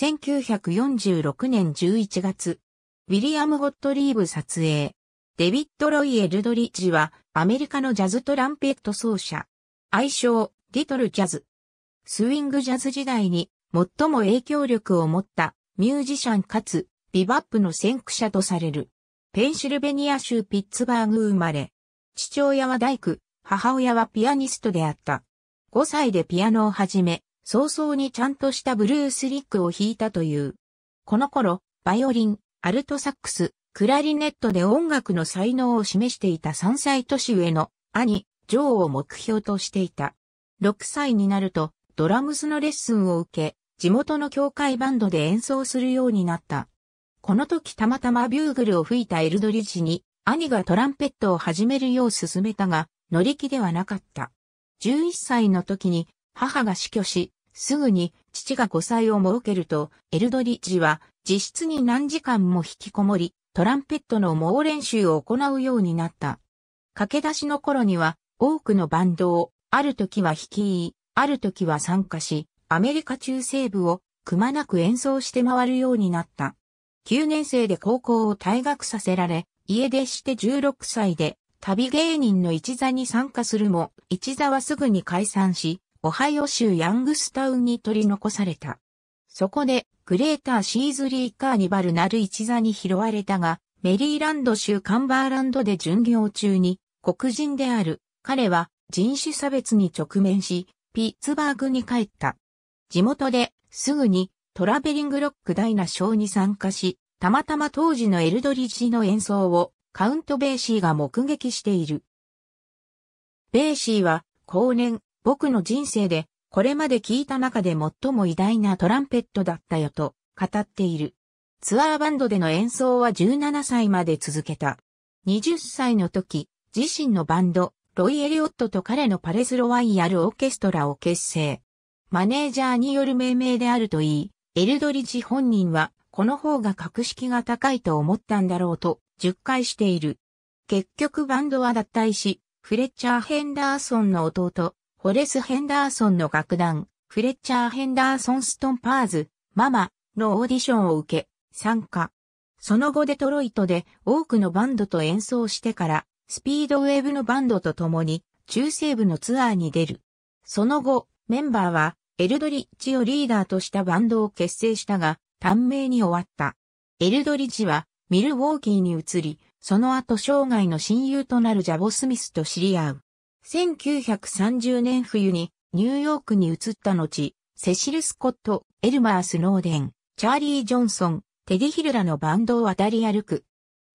1946年11月、ウィリアム・ゴットリーブ撮影。デビッド・ロイ・エルドリッジは、アメリカのジャズトランペット奏者。愛称、リトル・ジャズ。スウィング・ジャズ時代に、最も影響力を持ったミュージシャンかつビバップの先駆者とされる。ペンシルベニア州ピッツバーグ生まれ。父親は大工、母親はピアニストであった。5歳でピアノを始め、早々にちゃんとしたブルースリックを弾いたという。この頃、バイオリン、アルトサックス、クラリネットで音楽の才能を示していた3歳年上の兄、ジョーを目標としていた。6歳になると、ドラムスのレッスンを受け、地元の教会バンドで演奏するようになった。この時たまたまビューグルを吹いたエルドリッジに、兄がトランペットを始めるよう勧めたが、乗り気ではなかった。11歳の時に母が死去し、すぐに父が5歳を設けると、エルドリッジは自室に何時間も引きこもり、トランペットの猛練習を行うようになった。駆け出しの頃には多くのバンドを、ある時は率い、ある時は参加し、アメリカ中西部をくまなく演奏して回るようになった。9年生で高校を退学させられ、家出して16歳で旅芸人の一座に参加するも、一座はすぐに解散し、オハイオ州ヤングスタウンに取り残された。そこで、グレーターシーズリーカーニバルなる一座に拾われたが、メリーランド州カンバーランドで巡業中に、黒人である彼は人種差別に直面し、ピッツバーグに帰った。地元ですぐにトラベリングロック大な賞に参加し、たまたま当時のエルドリッジの演奏をカウント・ベイシーが目撃している。ベイシーは後年僕の人生で、これまで聞いた中で最も偉大なトランペットだったよと語っている。ツアーバンドでの演奏は17歳まで続けた。20歳の時、自身のバンド、ロイ・エリオットと彼のパレス・ロワイヤル・オーケストラを結成。マネージャーによる命名であるといい、エルドリッジ本人は、この方が格式が高いと思ったんだろうと、10回している。結局バンドは脱退し、フレッチャー・ヘンダーソンの弟、ウォレス・ヘンダーソンの楽団、フレッチャー・ヘンダーソン・ストンパーズ、ママのオーディションを受け、参加。その後デトロイトで多くのバンドと演奏してから、スピードウェーブのバンドと共に中西部のツアーに出る。その後、メンバーはエルドリッジをリーダーとしたバンドを結成したが、短命に終わった。エルドリッジはミルウォーキーに移り、その後生涯の親友となるジャボ・スミスと知り合う。1930年冬にニューヨークに移った後、セシル・スコット、エルマー・スノーデン、チャーリー・ジョンソン、テディ・ヒルラのバンドを渡り歩く。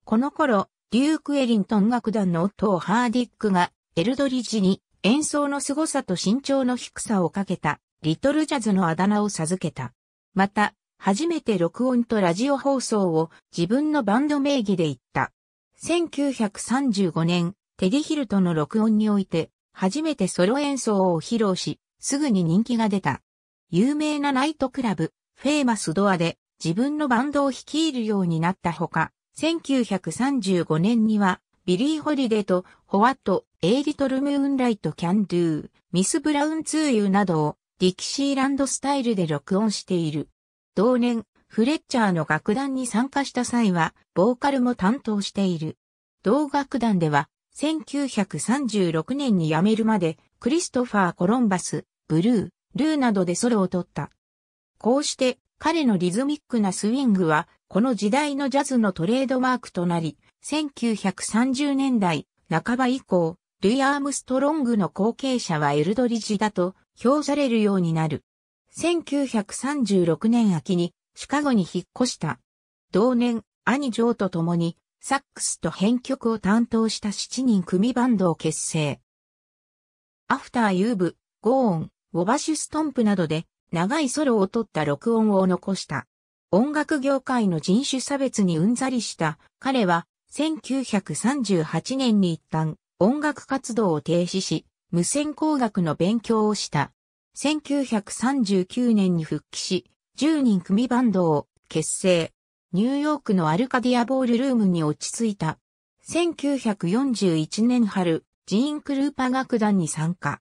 この頃、デューク・エリントン楽団の夫をハーディックが、エルドリッジに演奏の凄さと身長の低さをかけた、リトル・ジャズのあだ名を授けた。また、初めて録音とラジオ放送を自分のバンド名義で行った。1935年、エディ・ヒルトの録音において、初めてソロ演奏を披露し、すぐに人気が出た。有名なナイトクラブ、フェーマスドアで自分のバンドを率いるようになったほか、1935年には、ビリー・ホリデーと、ホワット、エイリトル・ムーンライト・キャンドゥー、ミス・ブラウン・ツーユーなどを、ディキシーランドスタイルで録音している。同年、フレッチャーの楽団に参加した際は、ボーカルも担当している。同楽団では、1936年に辞めるまで、クリストファー・コロンバス、ブルー、ルーなどでソロを取った。こうして、彼のリズミックなスイングは、この時代のジャズのトレードマークとなり、1930年代半ば以降、ルイ・アームストロングの後継者はエルドリッジだと評されるようになる。1936年秋にシカゴに引っ越した。同年、兄ジョーと共にサックスと編曲を担当した7人組バンドを結成。アフターユーブ、ゴーン、ウォバシュストンプなどで長いソロを取った録音を残した。音楽業界の人種差別にうんざりした彼は1938年に一旦音楽活動を停止し、無線工学の勉強をした。1939年に復帰し、10人組バンドを結成。ニューヨークのアルカディアボールルームに落ち着いた。1941年春、ジーン・クルーパ楽団に参加。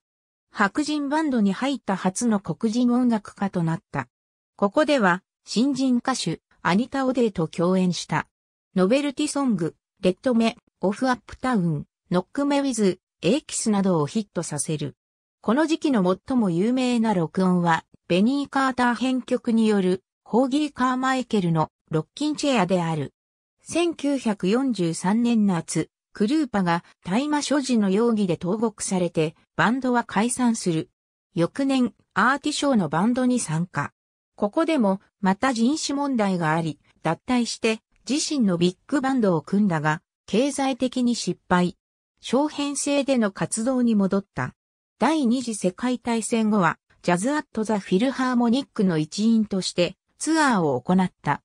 白人バンドに入った初の黒人音楽家となった。ここでは、新人歌手、アニタ・オデーと共演した。ノベルティソング、レッドメ、オフ・アップタウン、ノック・メ・ウィズ、エイキスなどをヒットさせる。この時期の最も有名な録音は、ベニー・カーター編曲による、ホーギー・カーマイケルのロッキンチェアである。1943年夏、クルーパが大麻所持の容疑で投獄されて、バンドは解散する。翌年、アーティショーのバンドに参加。ここでも、また人種問題があり、脱退して、自身のビッグバンドを組んだが、経済的に失敗。小編成での活動に戻った。第二次世界大戦後は、ジャズ・アット・ザ・フィルハーモニックの一員として、ツアーを行った。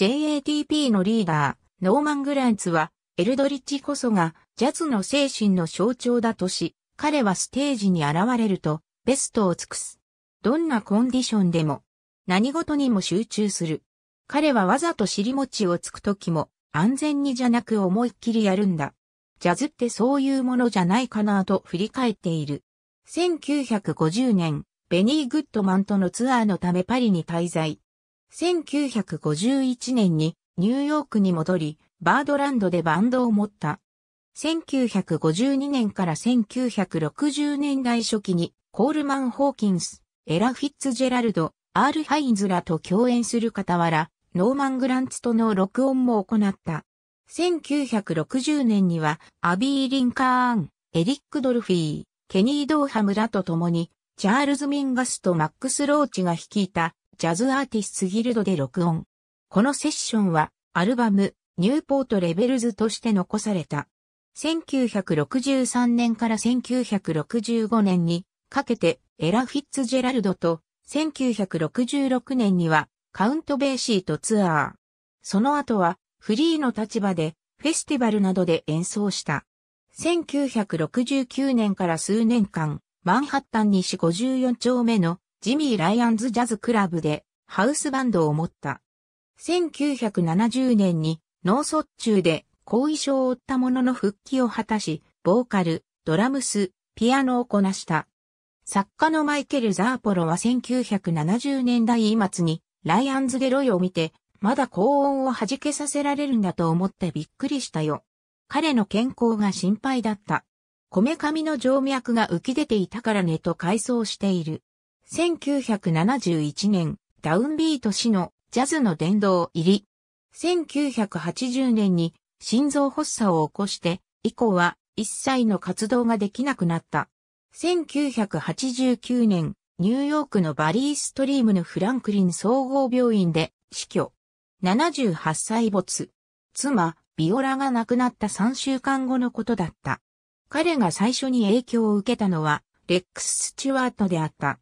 JATP のリーダー、ノーマン・グランツは、エルドリッジこそがジャズの精神の象徴だとし、彼はステージに現れると、ベストを尽くす。どんなコンディションでも、何事にも集中する。彼はわざと尻餅をつく時も、安全にじゃなく思いっきりやるんだ。ジャズってそういうものじゃないかなと振り返っている。1950年、ベニー・グッドマンとのツアーのためパリに滞在。1951年にニューヨークに戻り、バードランドでバンドを持った。1952年から1960年代初期にコールマン・ホーキンス、エラ・フィッツジェラルド、アール・ハインズらと共演する傍ら、ノーマン・グランツとの録音も行った。1960年には、アビー・リンカーン、エリック・ドルフィー、ケニー・ドーハムらと共に、チャールズ・ミンガスとマックス・ローチが率いたジャズアーティスギルドで録音。このセッションはアルバムニューポートレベルズとして残された。1963年から1965年にかけてエラ・フィッツジェラルドと1966年にはカウントベーシーとツアー。その後はフリーの立場でフェスティバルなどで演奏した。1969年から数年間、マンハッタン西54丁目のジミー・ライアンズ・ジャズ・クラブでハウスバンドを持った。1970年に脳卒中で後遺症を負ったものの復帰を果たし、ボーカル、ドラムス、ピアノをこなした。作家のマイケル・ザーポロは1970年代末にライアンズデロイを見て、まだ高音を弾けさせられるんだと思ってびっくりしたよ。彼の健康が心配だった。米髪の静脈が浮き出ていたからねと回想している。1971年、ダウンビート氏のジャズの殿堂入り。1980年に心臓発作を起こして、以降は一切の活動ができなくなった。1989年、ニューヨークのバリーストリームのフランクリン総合病院で死去。78歳没。妻、ビオラが亡くなった3週間後のことだった。彼が最初に影響を受けたのは、レックス・スチュワートであった。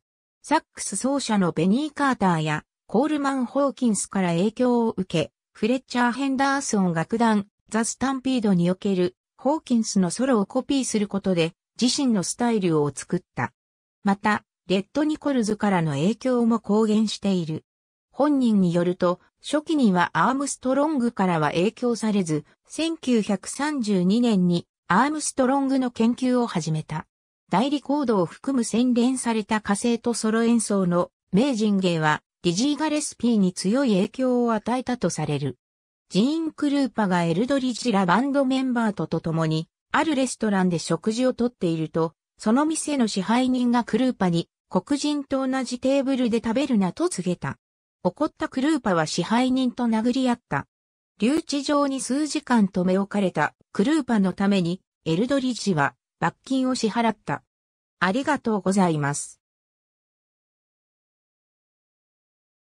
サックス奏者のベニー・カーターやコールマン・ホーキンスから影響を受け、フレッチャー・ヘンダーソン楽団ザ・スタンピードにおけるホーキンスのソロをコピーすることで自身のスタイルを作った。また、レッド・ニコルズからの影響も公言している。本人によると、初期にはアームストロングからは影響されず、1932年にアームストロングの研究を始めた。代理コードを含む洗練された火星とソロ演奏の名人芸は、リジー・ガレスピーに強い影響を与えたとされる。ジーン・クルーパがエルドリッジラバンドメンバーとと共に、あるレストランで食事をとっていると、その店の支配人がクルーパに、黒人と同じテーブルで食べるなと告げた。怒ったクルーパは支配人と殴り合った。留置場に数時間留め置かれたクルーパのために、エルドリッジは罰金を支払った。ありがとうございます。